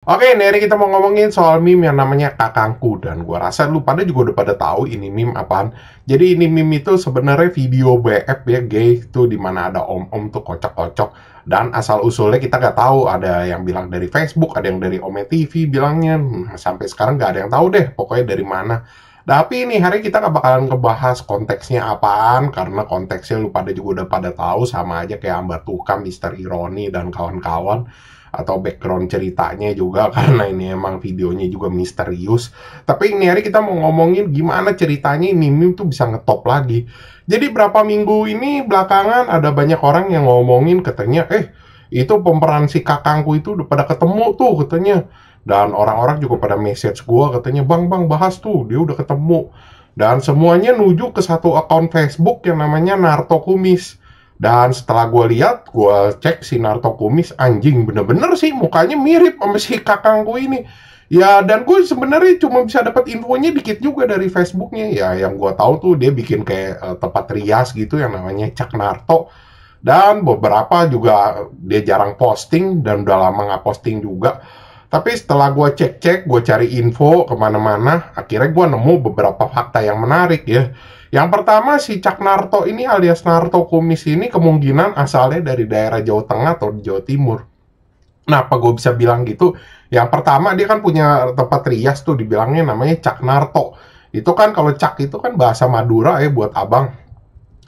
Oke, ini kita mau ngomongin soal meme yang namanya Kakangku dan gua rasa lu pada juga udah pada tahu ini meme apaan. Jadi ini meme itu sebenarnya video BF ya, gay itu dimana ada om-om tuh kocok-kocok dan asal usulnya kita nggak tahu ada yang bilang dari Facebook, ada yang dari Ome TV bilangnya hmm, sampai sekarang nggak ada yang tahu deh pokoknya dari mana. Tapi ini hari kita nggak bakalan ngebahas konteksnya apaan karena konteksnya lu pada juga udah pada tahu sama aja kayak ambar tukang, Mister Ironi dan kawan-kawan atau background ceritanya juga karena ini emang videonya juga misterius. Tapi ini hari kita mau ngomongin gimana ceritanya ini tuh bisa ngetop lagi. Jadi berapa minggu ini belakangan ada banyak orang yang ngomongin katanya eh itu pemeran si kakangku itu udah pada ketemu tuh katanya dan orang-orang juga pada message gue katanya bang bang bahas tuh dia udah ketemu dan semuanya nuju ke satu akun Facebook yang namanya Narto Kumis dan setelah gue lihat, gue cek si Naruto Kumis anjing bener-bener sih mukanya mirip sama si kakang gue ini. Ya dan gue sebenarnya cuma bisa dapat infonya dikit juga dari Facebooknya ya yang gue tahu tuh dia bikin kayak uh, tempat rias gitu yang namanya Cak Narto dan beberapa juga dia jarang posting dan udah lama nggak posting juga tapi setelah gue cek-cek, gue cari info kemana-mana, akhirnya gue nemu beberapa fakta yang menarik ya. Yang pertama, si Cak Narto ini alias Narto Kumis ini kemungkinan asalnya dari daerah Jawa Tengah atau Jawa Timur. Nah, apa gue bisa bilang gitu? Yang pertama, dia kan punya tempat rias tuh, dibilangnya namanya Cak Narto. Itu kan kalau Cak itu kan bahasa Madura ya buat abang.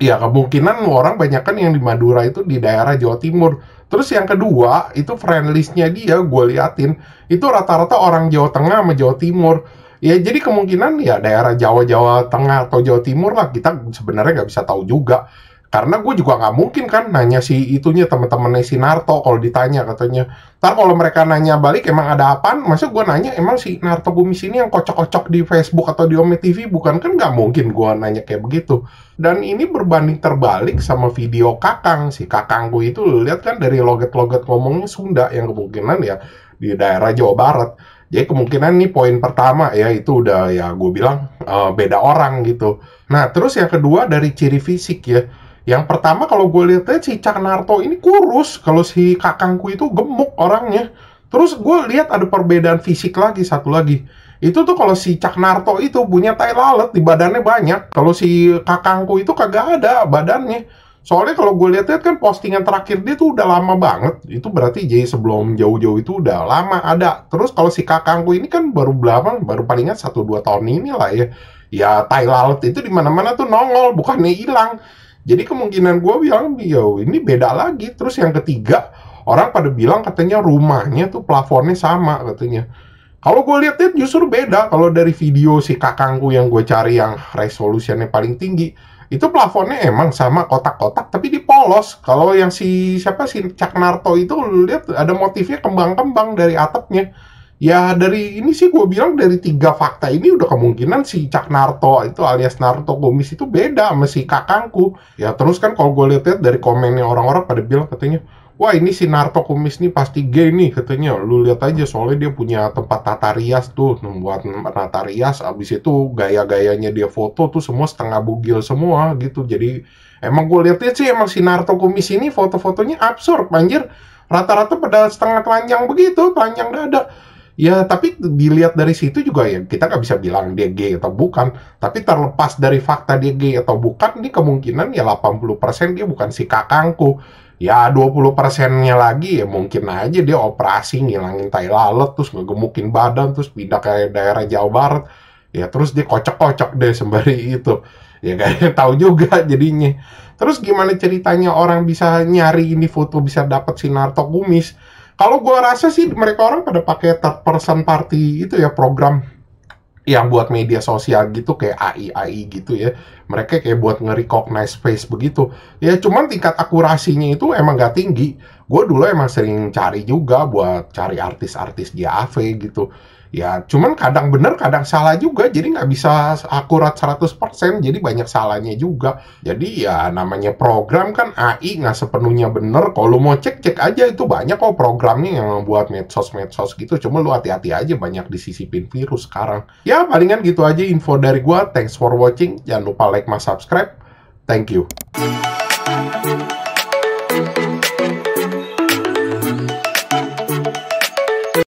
Ya kemungkinan orang banyak kan yang di Madura itu di daerah Jawa Timur Terus yang kedua, itu friend listnya dia gue liatin, itu rata-rata orang Jawa Tengah sama Jawa Timur. Ya jadi kemungkinan ya daerah Jawa-Jawa Tengah atau Jawa Timur lah kita sebenarnya nggak bisa tahu juga karena gue juga nggak mungkin kan nanya si itunya temen-temennya si Narto kalau ditanya katanya ntar kalau mereka nanya balik emang ada apa? masa gue nanya emang si Narto Bumi sini yang kocok-kocok di Facebook atau di Omni TV bukan kan nggak mungkin gue nanya kayak begitu dan ini berbanding terbalik sama video Kakang si Kakang gue itu lihat kan dari logat-logat ngomongnya Sunda yang kemungkinan ya di daerah Jawa Barat jadi kemungkinan nih poin pertama ya itu udah ya gue bilang uh, beda orang gitu nah terus yang kedua dari ciri fisik ya yang pertama kalau gue lihatnya si Cak Narto ini kurus, kalau si kakangku itu gemuk orangnya. Terus gue lihat ada perbedaan fisik lagi satu lagi. Itu tuh kalau si Cak Narto itu punya tai lalat di badannya banyak. Kalau si kakangku itu kagak ada badannya. Soalnya kalau gue lihat kan postingan terakhir dia tuh udah lama banget. Itu berarti jadi sebelum jauh-jauh itu udah lama ada. Terus kalau si kakangku ini kan baru berapa? baru palingan satu dua tahun ini lah ya. Ya tai lalat itu dimana-mana tuh nongol, bukannya hilang jadi kemungkinan gue bilang, yo ini beda lagi. Terus yang ketiga, orang pada bilang katanya rumahnya tuh plafonnya sama katanya. Kalau gue lihat justru beda. Kalau dari video si kakangku yang gue cari yang resolusinya paling tinggi, itu plafonnya emang sama kotak-kotak tapi dipolos. Kalau yang si siapa si Cak Narto itu lihat ada motifnya kembang-kembang dari atapnya Ya dari ini sih gue bilang dari tiga fakta ini udah kemungkinan si Cak Narto itu alias Narto Gomis itu beda sama si kakangku. Ya terus kan kalau gue lihat dari komennya orang-orang pada bilang katanya, wah ini si Narto Kumis nih pasti gay nih katanya. Lu lihat aja soalnya dia punya tempat tata rias tuh, membuat tata rias. Abis itu gaya-gayanya dia foto tuh semua setengah bugil semua gitu. Jadi emang gue lihat sih emang si Narto Kumis ini foto-fotonya absurd, banjir. Rata-rata pada setengah telanjang begitu, telanjang dada Ya, tapi dilihat dari situ juga ya kita nggak bisa bilang dia gay atau bukan. Tapi terlepas dari fakta dia gay atau bukan, ini kemungkinan ya 80% dia bukan si kakangku. Ya 20 nya lagi ya mungkin aja dia operasi ngilangin tai lalat terus ngegemukin badan terus pindah ke daerah Jawa Barat. Ya terus dia kocok-kocok deh sembari itu. Ya kayaknya tahu juga jadinya. Terus gimana ceritanya orang bisa nyari ini foto bisa dapat sinar Narto Kumis? Kalau gue rasa sih mereka orang pada pakai third person party itu ya program yang buat media sosial gitu kayak AI AI gitu ya mereka kayak buat nge-recognize face begitu ya cuman tingkat akurasinya itu emang gak tinggi gue dulu emang sering cari juga buat cari artis-artis di AV gitu ya cuman kadang bener kadang salah juga jadi nggak bisa akurat 100% jadi banyak salahnya juga jadi ya namanya program kan AI nggak sepenuhnya bener kalau mau cek cek aja itu banyak kok programnya yang membuat medsos-medsos gitu cuma lu hati-hati aja banyak disisipin virus sekarang ya palingan gitu aja info dari gua thanks for watching jangan lupa like mas subscribe thank you